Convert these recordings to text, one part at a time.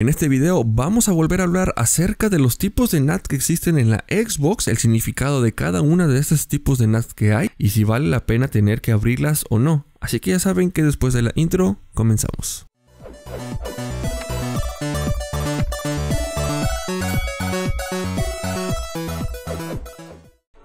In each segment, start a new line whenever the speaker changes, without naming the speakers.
En este video vamos a volver a hablar acerca de los tipos de NAT que existen en la Xbox, el significado de cada una de estos tipos de NAT que hay y si vale la pena tener que abrirlas o no. Así que ya saben que después de la intro comenzamos.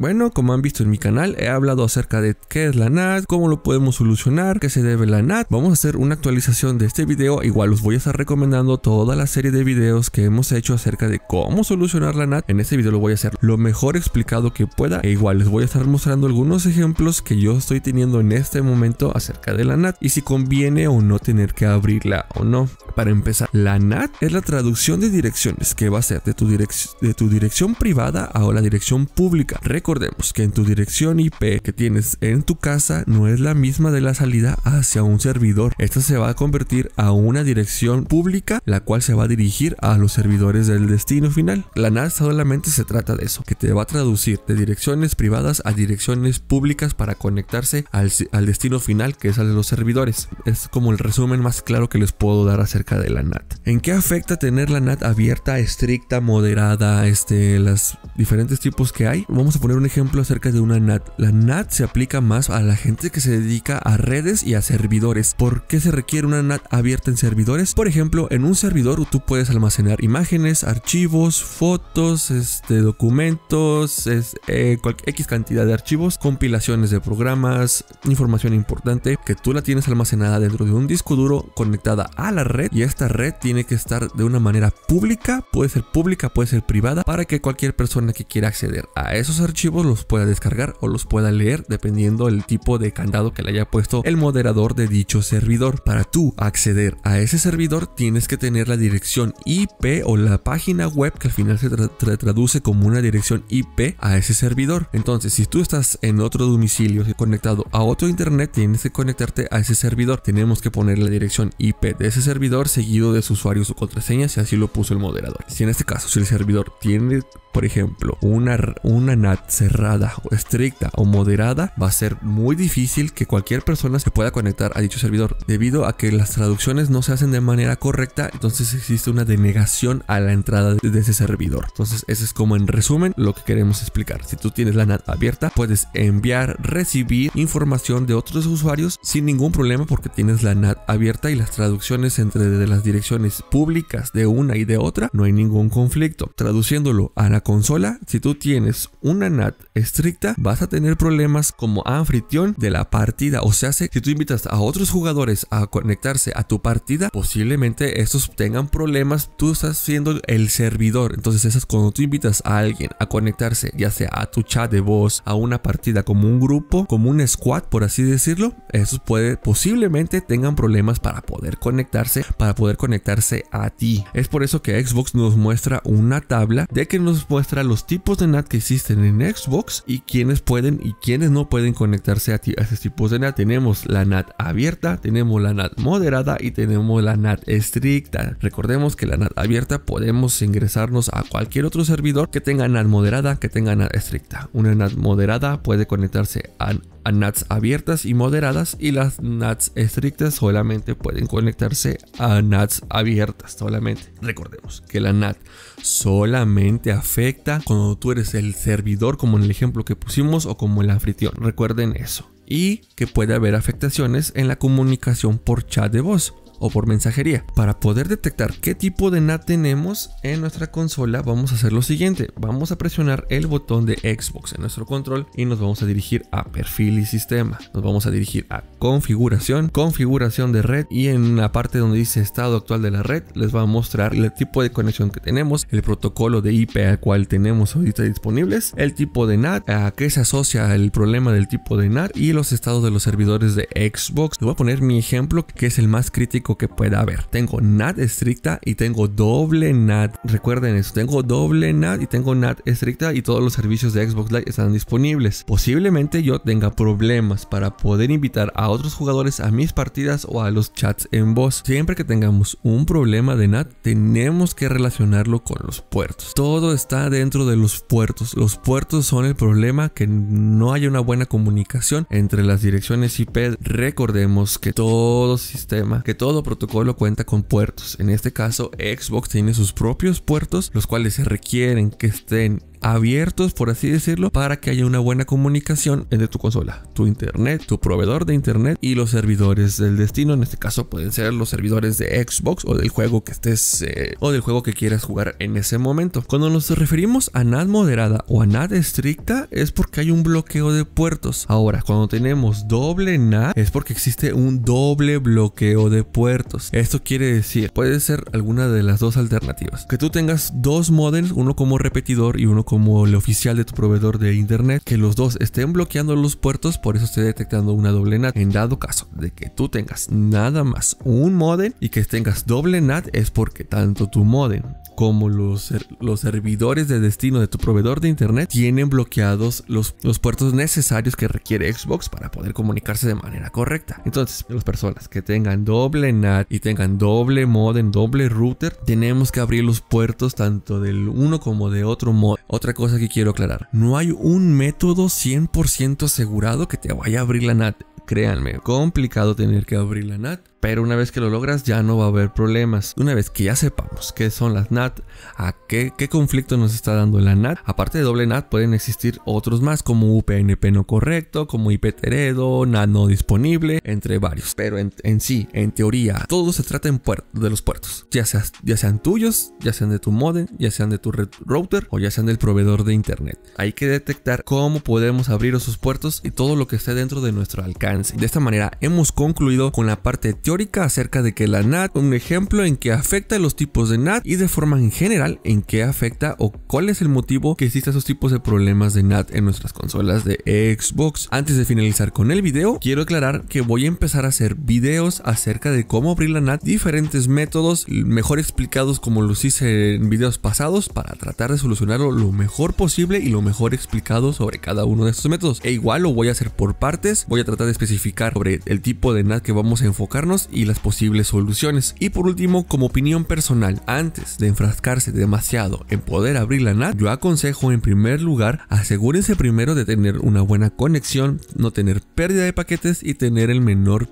Bueno, como han visto en mi canal, he hablado acerca de qué es la NAT, cómo lo podemos solucionar, qué se debe la NAT. Vamos a hacer una actualización de este video. Igual os voy a estar recomendando toda la serie de videos que hemos hecho acerca de cómo solucionar la NAT. En este video lo voy a hacer lo mejor explicado que pueda. E igual les voy a estar mostrando algunos ejemplos que yo estoy teniendo en este momento acerca de la NAT y si conviene o no tener que abrirla o no. Para empezar, la NAT es la traducción de direcciones que va a ser de tu, dirección privada a la dirección pública. Recordemos pues, que en tu dirección IP que tienes en tu casa no es la misma de la salida hacia un servidor. Esta se va a convertir a una dirección pública, la cual se va a dirigir a los servidores del destino final. La NAT solamente se trata de eso, que te va a traducir de direcciones privadas a direcciones públicas para conectarse al, destino final, que es al de los servidores. Es como el resumen más claro que les puedo dar acerca de la NAT. ¿En qué afecta tener la NAT abierta, estricta, moderada, este, las diferentes tipos que hay? Vamos a poner ejemplo acerca de una NAT. La NAT se aplica más a la gente que se dedica a redes y a servidores. ¿Por qué se requiere una NAT abierta en servidores? Por ejemplo, en un servidor tú puedes almacenar imágenes, archivos, fotos, este, documentos, es, eh, X cantidad de archivos, compilaciones de programas, información importante que tú la tienes almacenada dentro de un disco duro conectada a la red y esta red tiene que estar de una manera pública, puede ser pública, puede ser privada, para que cualquier persona que quiera acceder a esos archivos los pueda descargar o los pueda leer dependiendo el tipo de candado que le haya puesto el moderador de dicho servidor. Para tú acceder a ese servidor tienes que tener la dirección IP o la página web que al final se traduce como una dirección IP a ese servidor. Entonces, si tú estás en otro domicilio conectado a otro internet, tienes que conectarte a ese servidor. Tenemos que poner la dirección IP de ese servidor seguido de su usuario su contraseña si así lo puso el moderador. Si en este caso, si el servidor tiene por ejemplo, una, una NAT cerrada, o estricta o moderada va a ser muy difícil que cualquier persona se pueda conectar a dicho servidor debido a que las traducciones no se hacen de manera correcta, entonces existe una denegación a la entrada de ese servidor. Entonces, eso es como en resumen lo que queremos explicar. Si tú tienes la NAT abierta, puedes enviar, recibir información de otros usuarios sin ningún problema porque tienes la NAT abierta y las traducciones entre las direcciones públicas de una y de otra no hay ningún conflicto. Traduciéndolo a la consola, si tú tienes una NAT estricta, vas a tener problemas como anfitrión de la partida. O sea, si tú invitas a otros jugadores a conectarse a tu partida, posiblemente estos tengan problemas. Tú estás siendo el servidor. Entonces, esas cuando tú invitas a alguien a conectarse, ya sea a tu chat de voz, a una partida como un grupo, como un squad, por así decirlo, esos puede, posiblemente tengan problemas para poder conectarse, para poder conectarse a ti. Es por eso que Xbox nos muestra una tabla de que nos muestra los tipos de NAT que existen en Xbox y quienes pueden y quienes no pueden conectarse a, a esos tipos de NAT. Tenemos la NAT abierta, tenemos la NAT moderada y tenemos la NAT estricta. Recordemos que la NAT abierta podemos ingresarnos a cualquier otro servidor que tenga NAT moderada, que tenga NAT estricta. Una NAT moderada puede conectarse a a NATs abiertas y moderadas y las NATs estrictas solamente pueden conectarse a NATs abiertas solamente. Recordemos que la NAT solamente afecta cuando tú eres el servidor como en el ejemplo que pusimos o como el anfitrión. Recuerden eso y que puede haber afectaciones en la comunicación por chat de voz o por mensajería. Para poder detectar qué tipo de NAT tenemos en nuestra consola, vamos a hacer lo siguiente. Vamos a presionar el botón de Xbox en nuestro control y nos vamos a dirigir a perfil y sistema. Nos vamos a dirigir a configuración, configuración de red y en la parte donde dice estado actual de la red les va a mostrar el tipo de conexión que tenemos, el protocolo de IP al cual tenemos ahorita disponibles, el tipo de NAT, a qué se asocia el problema del tipo de NAT y los estados de los servidores de Xbox. Le voy a poner mi ejemplo que es el más crítico que pueda haber. Tengo NAT estricta y tengo doble NAT. Recuerden eso, tengo doble NAT y tengo NAT estricta y todos los servicios de Xbox Live están disponibles. Posiblemente yo tenga problemas para poder invitar a otros jugadores a mis partidas o a los chats en voz. Siempre que tengamos un problema de NAT, tenemos que relacionarlo con los puertos. Todo está dentro de los puertos. Los puertos son el problema que no hay una buena comunicación entre las direcciones IP. Recordemos que todo sistema, que todo protocolo cuenta con puertos. En este caso, Xbox tiene sus propios puertos, los cuales se requieren que estén abiertos, por así decirlo, para que haya una buena comunicación entre tu consola, tu internet, tu proveedor de internet y los servidores del destino. En este caso pueden ser los servidores de Xbox o del juego que estés eh, o del juego que quieras jugar en ese momento. Cuando nos referimos a NAT moderada o a NAT estricta es porque hay un bloqueo de puertos. Ahora, cuando tenemos doble NAT es porque existe un doble bloqueo de puertos. Esto quiere decir, puede ser alguna de las dos alternativas. Que tú tengas dos models, uno como repetidor y uno como como el oficial de tu proveedor de internet, que los dos estén bloqueando los puertos, por eso esté detectando una doble NAT. En dado caso de que tú tengas nada más un modem y que tengas doble NAT es porque tanto tu modem como los, los servidores de destino de tu proveedor de Internet tienen bloqueados los, puertos necesarios que requiere Xbox para poder comunicarse de manera correcta. Entonces, las personas que tengan doble NAT y tengan doble en doble router, tenemos que abrir los puertos tanto del uno como de otro mod Otra cosa que quiero aclarar, no hay un método 100% asegurado que te vaya a abrir la NAT. Créanme, complicado tener que abrir la NAT pero una vez que lo logras ya no va a haber problemas. Una vez que ya sepamos qué son las NAT, a qué, conflicto nos está dando la NAT, aparte de doble NAT pueden existir otros más como UPNP no correcto, como IP teredo, NAT no disponible, entre varios. Pero en, sí, en teoría, todo se trata en de los puertos. Ya, ya sean tuyos, ya sean de tu modem, ya sean de tu red router o ya sean del proveedor de internet. Hay que detectar cómo podemos abrir esos puertos y todo lo que esté dentro de nuestro alcance. De esta manera hemos concluido con la parte teórica acerca de que la NAT, un ejemplo en que afecta a los tipos de NAT y de forma en general en qué afecta o cuál es el motivo que exista esos tipos de problemas de NAT en nuestras consolas de Xbox. Antes de finalizar con el video, quiero aclarar que voy a empezar a hacer videos acerca de cómo abrir la NAT, diferentes métodos mejor explicados como los hice en videos pasados para tratar de solucionarlo lo mejor posible y lo mejor explicado sobre cada uno de estos métodos. E igual lo voy a hacer por partes, voy a tratar de especificar sobre el tipo de NAT que vamos a enfocarnos y las posibles soluciones. Y por último, como opinión personal, antes de enfrascarse demasiado en poder abrir la NAT, yo aconsejo en primer lugar, asegúrense primero de tener una buena conexión, no tener pérdida de paquetes y tener el menor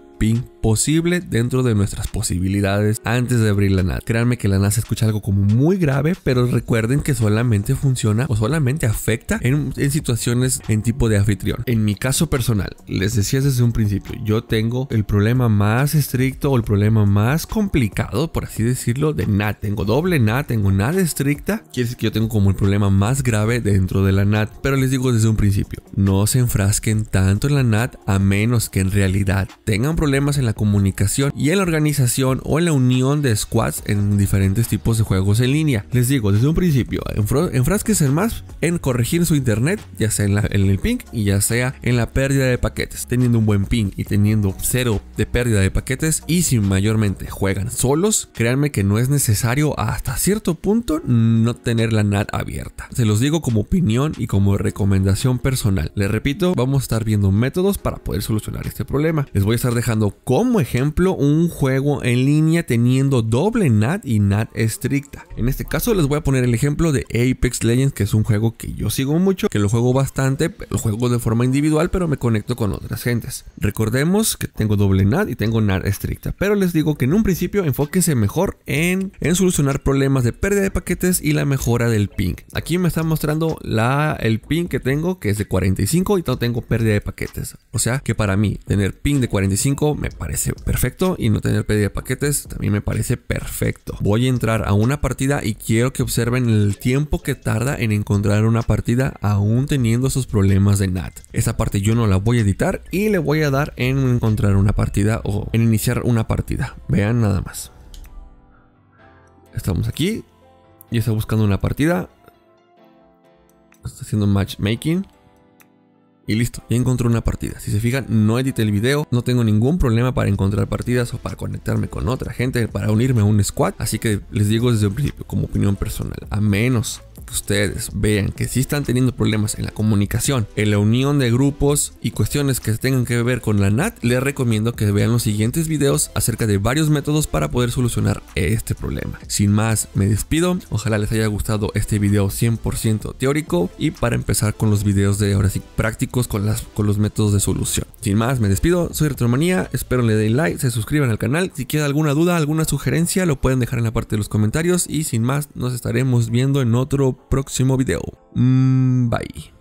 posible dentro de nuestras posibilidades antes de abrir la NAT. Créanme que la NAT se escucha algo como muy grave, pero recuerden que solamente funciona o solamente afecta en, en situaciones en tipo de anfitrión. En mi caso personal, les decía desde un principio, yo tengo el problema más estricto o el problema más complicado, por así decirlo, de NAT. Tengo doble NAT, tengo NAT estricta. Quiere decir que yo tengo como el problema más grave dentro de la NAT. Pero les digo desde un principio, no se enfrasquen tanto en la NAT a menos que en realidad tengan problemas en la comunicación y en la organización o en la unión de squads en diferentes tipos de juegos en línea. Les digo, desde un principio, enfrasques más en corregir su internet, ya sea en, en el ping y ya sea en la pérdida de paquetes. Teniendo un buen ping y teniendo cero de pérdida de paquetes y si mayormente juegan solos, créanme que no es necesario hasta cierto punto no tener la NAT abierta. Se los digo como opinión y como recomendación personal. Les repito, vamos a estar viendo métodos para poder solucionar este problema. Les voy a estar dejando como ejemplo un juego en línea teniendo doble NAT y NAT estricta. En este caso les voy a poner el ejemplo de Apex Legends, que es un juego que yo sigo mucho, que lo juego bastante, lo juego de forma individual, pero me conecto con otras gentes. Recordemos que tengo doble NAT y tengo NAT estricta, pero les digo que en un principio enfóquense mejor en, en solucionar problemas de pérdida de paquetes y la mejora del ping. Aquí me está mostrando la, el ping que tengo, que es de 45 y tengo pérdida de paquetes. O sea que para mí, tener ping de 45 me parece perfecto y no tener pedido de paquetes también me parece perfecto. Voy a entrar a una partida y quiero que observen el tiempo que tarda en encontrar una partida aún teniendo Sus problemas de NAT. Esa parte yo no la voy a editar y le voy a dar en encontrar una partida o en iniciar una partida. Vean nada más. Estamos aquí y está buscando una partida. Está haciendo matchmaking y listo, ya encontré una partida. Si se fijan, no edité el video, no tengo ningún problema para encontrar partidas o para conectarme con otra gente, para unirme a un squad. Así que les digo desde un principio, como opinión personal, a menos que ustedes vean que si están teniendo problemas en la comunicación, en la unión de grupos y cuestiones que tengan que ver con la NAT, les recomiendo que vean los siguientes videos acerca de varios métodos para poder solucionar este problema. Sin más, me despido. Ojalá les haya gustado este video 100% teórico y para empezar con los videos de ahora sí prácticos con, los métodos de solución. Sin más, me despido, soy Retromanía, espero le den like, se suscriban al canal, si queda alguna duda, alguna sugerencia, lo pueden dejar en la parte de los comentarios y sin más, nos estaremos viendo en otro próximo video. Mm, bye.